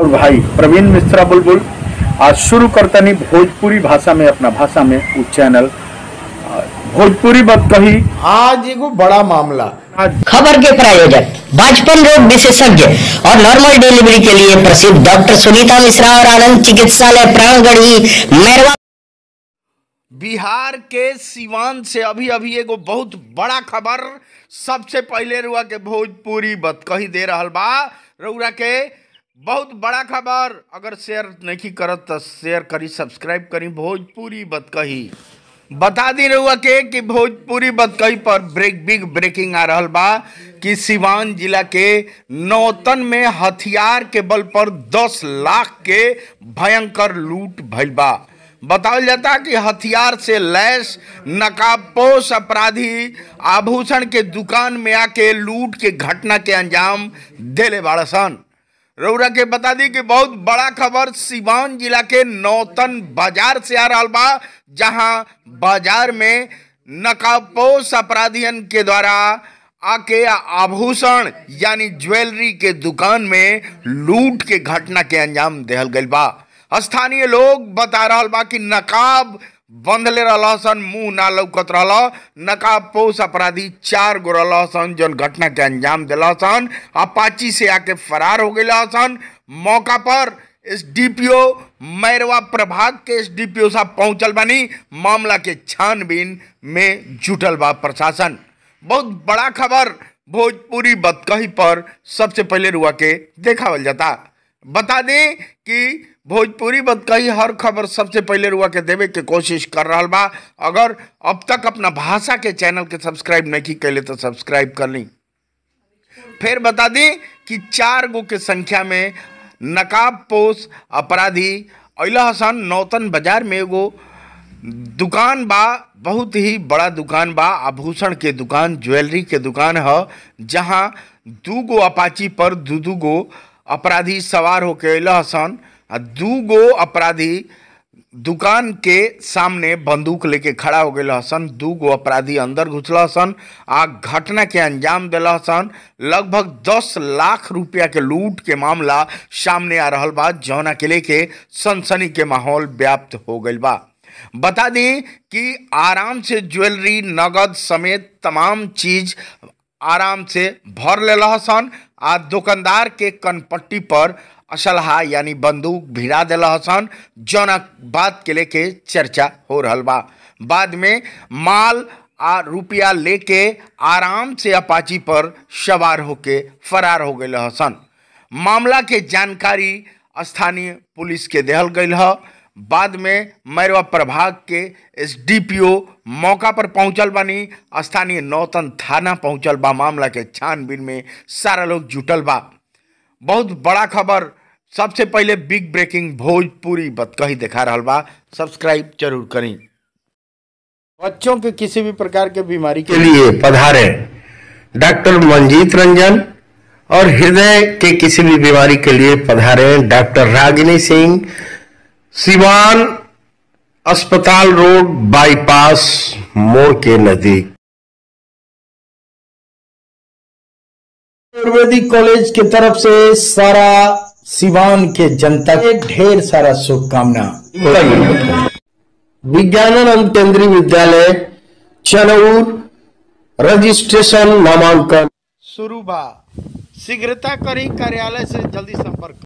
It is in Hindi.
और भाई प्रवीण मिश्रा बुलबुल आज शुरू करता नहीं भोजपुरी भाषा में अपना भाषा में उस चैनल भोजपुरी बात कही आज एगो बड़ा मामला खबर के प्रायोजक बचपन रोग विशेषज्ञ और नॉर्मल डिलीवरी के लिए प्रसिद्ध डॉक्टर सुनीता मिश्रा और आनंद चिकित्सालय प्राणगढ़ी मेरवा बिहार के सीवान से अभी अभी एगो बहुत बड़ा खबर सबसे पहले रुआ के भोजपुरी बतकही दे रहा बा रउरा के बहुत बड़ा खबर अगर शेयर नहीं करत तो शेयर करी सब्सक्राइब करी भोजपुरी बत कही बता दी रहुआ के कि भोजपुरी बतकही पर ब्रेक बिग ब्रेकिंग आ रहा बा कि सिवान जिला के नौतन में हथियार के बल पर 10 लाख के भयंकर लूट भइल बा बतावल जाता कि हथियार से लैस नकाबपोश अपराधी आभूषण के दुकान में आके लूट के घटना के अंजाम दे बाड़ सन रौरा के बता दी कि बहुत बड़ा खबर सिवान जिला के नौतन बाजार से आ रहा बा जहां बाजार में नकाबपोश अपराधियन के द्वारा आके आभूषण यानी ज्वेलरी के दुकान में लूट के घटना के अंजाम देहल गई बा स्थानीय लोग बता रहा बा कि नकाब बंधले रहा सन मुंह ना लौकत रहा पोष अपराधी चार गो रहा सन घटना के अंजाम दिला सन अपाची से आके फरार हो गए सन मौका पर S D P O Mairwa प्रभाग के एस डी पी ओ साहब पहुंचल बनी मामला के छानबीन में जुटल बा प्रशासन बहुत बड़ा खबर भोजपुरी बतकही पर सबसे पहले रुआ के देखावल जाता बता दें कि भोजपुरी बद कही हर खबर सबसे पहले रुआ के देवे के कोशिश कर रहा बा अगर अब तक अपना भाषा के चैनल के सब्सक्राइब नहीं कैले तो सब्सक्राइब कर ली फिर बता दें कि चार गो के संख्या में नकाब पोष अपराधी अला नौतन बाजार में एगो दुकान बा बहुत ही बड़ा दुकान बा आभूषण के दुकान ज्वेलरी के दुकान है जहाँ दू गो अपाची पर दू दू गो अपराधी सवार होके लहसन आ दू गो अपराधी दुकान के सामने बंदूक लेके खड़ा हो गए हसन दू गो अपराधी अंदर घुसल हसन आ घटना के अंजाम दिल हसन लगभग दस लाख रुपया के लूट के मामला सामने आ रहा बा जौना के लेके सनसनी के माहौल व्याप्त हो गई बा बता दें कि आराम से ज्वेलरी नगद समेत तमाम चीज आराम से भर ले सन आ दुकानदार के कनपट्टी पर असलहा यानी बंदूक भिड़ा दिल सन जनक बात के लेके चर्चा हो रहा बा बाद में माल आ रुपया लेके आराम से अपाची पर सवार होके फरार हो गए सन मामला के जानकारी स्थानीय पुलिस के दल गई है बाद में मैरवा प्रभाग के एसडीपीओ मौका पर पहुंचल बनी स्थानीय नौतन थाना पहुंचल बा मामला के छानबीन में सारा लोग जुटल बा बहुत बड़ा खबर सबसे पहले बिग ब्रेकिंग भोजपुरी बतकही दिखा रहा बा सब्सक्राइब जरूर करें बच्चों के किसी भी प्रकार के बीमारी के लिए पधारे डॉक्टर मंजीत रंजन और हृदय के किसी भी बीमारी के लिए पधारे डॉक्टर रागिनी सिंह सिवान अस्पताल रोड बाईपास मोड़ के नजदीक आयुर्वेदिक कॉलेज के तरफ से सारा सिवान के जनता के ढेर सारा शुभकामना विज्ञानानंद केंद्रीय विद्यालय चनऊर रजिस्ट्रेशन नामांकन शुरू बा शीघ्रता करी कार्यालय से जल्दी संपर्क